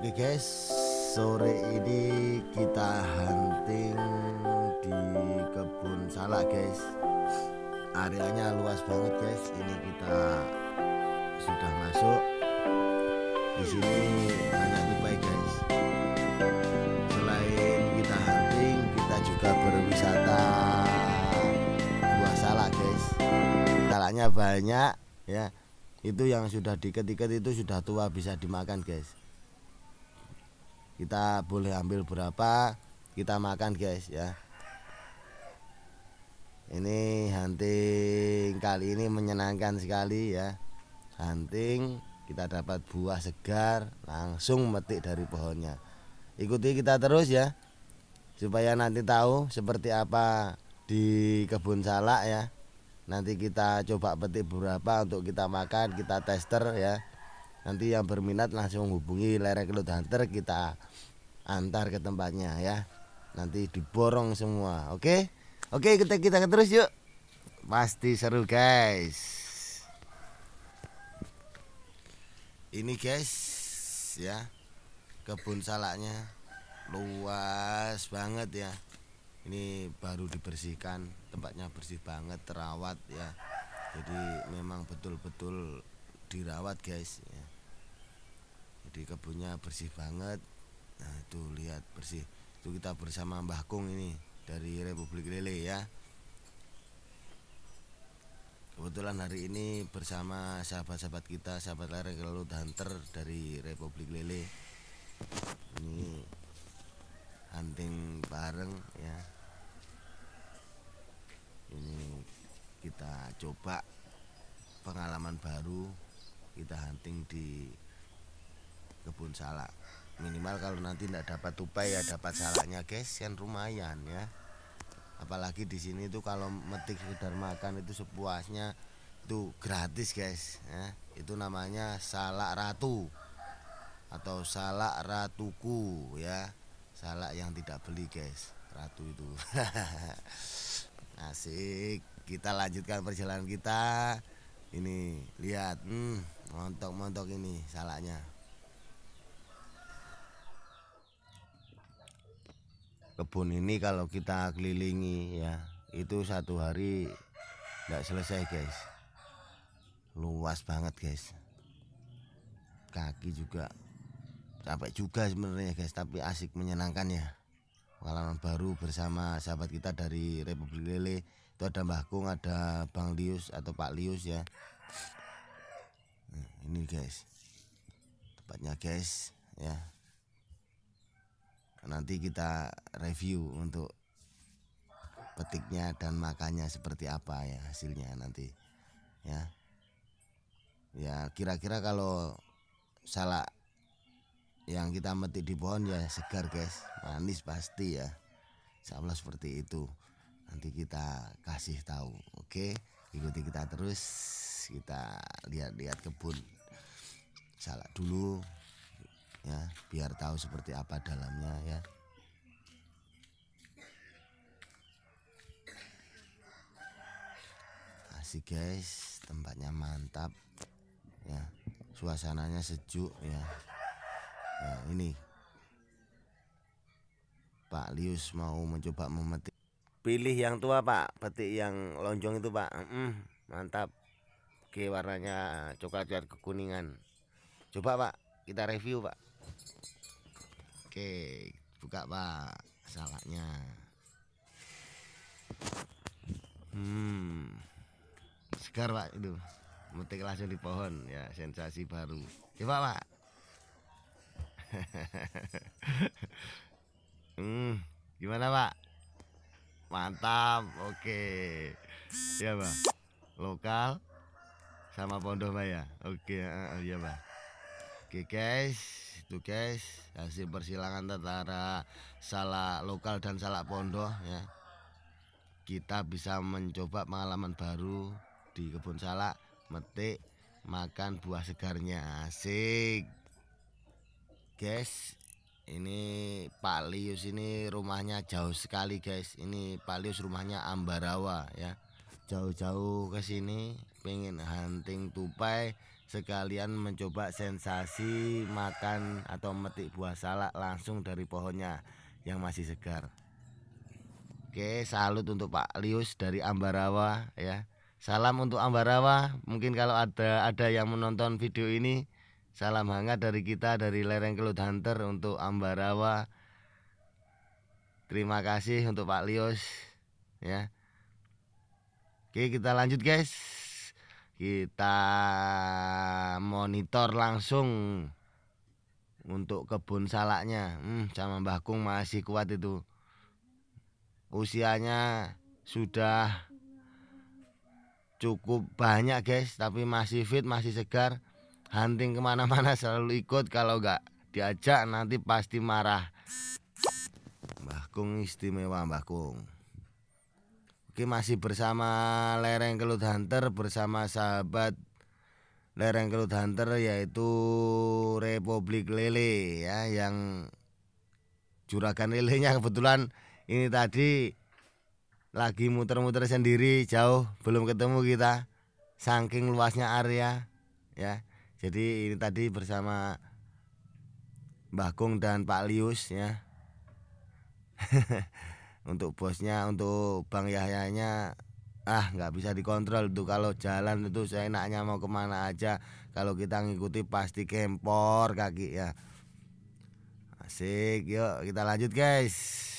Oke okay guys, sore ini kita hunting di kebun salak guys. Areanya luas banget guys. Ini kita sudah masuk. Di sini banyak tupai guys. Selain kita hunting, kita juga berwisata buah salak guys. Salaknya banyak ya. Itu yang sudah diket-iket itu sudah tua bisa dimakan guys kita boleh ambil berapa kita makan guys ya ini hunting kali ini menyenangkan sekali ya hunting kita dapat buah segar langsung metik dari pohonnya ikuti kita terus ya supaya nanti tahu seperti apa di kebun salak ya nanti kita coba petik berapa untuk kita makan kita tester ya nanti yang berminat langsung hubungi lereng kelut hunter kita antar ke tempatnya ya nanti diborong semua oke oke kita kita terus yuk pasti seru guys ini guys ya kebun salaknya luas banget ya ini baru dibersihkan tempatnya bersih banget terawat ya jadi memang betul-betul dirawat guys ya. Di kebunnya bersih banget nah itu lihat bersih itu kita bersama Mbah Kung ini dari Republik Lele ya kebetulan hari ini bersama sahabat-sahabat kita sahabat lereng kelut hunter dari Republik Lele ini hunting bareng ya ini kita coba pengalaman baru kita hunting di kebun salak minimal kalau nanti tidak dapat tupai ya dapat salaknya guys yang lumayan ya apalagi di sini tuh kalau metik sekedar makan itu sepuasnya itu gratis guys ya itu namanya salak ratu atau salak ratuku ya salak yang tidak beli guys ratu itu asik kita lanjutkan perjalanan kita ini lihat hmm montok montok ini salaknya kebun ini kalau kita kelilingi ya itu satu hari tidak selesai guys luas banget guys kaki juga capek juga sebenarnya guys tapi asik menyenangkan ya pengalaman baru bersama sahabat kita dari Republik Lele itu ada Mbah Kung ada Bang Lius atau Pak Lius ya nah, ini guys tempatnya guys ya nanti kita review untuk petiknya dan makannya seperti apa ya hasilnya nanti ya ya kira-kira kalau salah yang kita metik di pohon ya segar guys manis pasti ya insyaallah seperti itu nanti kita kasih tahu oke ikuti kita terus kita lihat-lihat kebun salah dulu ya biar tahu seperti apa dalamnya ya asik guys tempatnya mantap ya suasananya sejuk ya nah, ini Pak Lius mau mencoba memetik pilih yang tua Pak petik yang lonjong itu Pak mm, mantap oke warnanya coklat coklat kekuningan coba Pak kita review Pak Oke, buka Pak salaknya. Hmm. Segar Pak itu. Metik langsung di pohon ya, sensasi baru. Coba ya, Pak. hmm, gimana Pak? Mantap. Oke. Ya, Pak. Lokal sama Pondok Maya. Oke, okay, uh, ya, Pak. Oke, guys itu guys, hasil persilangan antara salah lokal dan salah pondok ya. Kita bisa mencoba pengalaman baru di kebun salak, metik, makan buah segarnya. Asik. Guys, ini Pak Lius ini rumahnya jauh sekali guys. Ini Pak Lius rumahnya Ambarawa ya. Jauh-jauh ke sini pengen hunting tupai sekalian mencoba sensasi makan atau metik buah salak langsung dari pohonnya yang masih segar. Oke, salut untuk Pak Lius dari Ambarawa ya. Salam untuk Ambarawa. Mungkin kalau ada ada yang menonton video ini, salam hangat dari kita dari Lereng Kelut Hunter untuk Ambarawa. Terima kasih untuk Pak Lius ya. Oke, kita lanjut guys kita monitor langsung untuk kebun salaknya hmm, sama Mbah Kung masih kuat itu usianya sudah cukup banyak guys tapi masih fit masih segar hunting kemana-mana selalu ikut kalau nggak diajak nanti pasti marah Mbah Kung istimewa Mbah Kung Oke masih bersama Lereng Kelut Hunter bersama sahabat Lereng Kelut Hunter yaitu Republik Lele ya yang juragan lelenya kebetulan ini tadi lagi muter-muter sendiri jauh belum ketemu kita saking luasnya area ya jadi ini tadi bersama Mbah Kung dan Pak Lius ya untuk bosnya untuk bang Yahyanya ah nggak bisa dikontrol tuh kalau jalan itu seenaknya mau kemana aja kalau kita ngikuti pasti kempor kaki ya asik yuk kita lanjut guys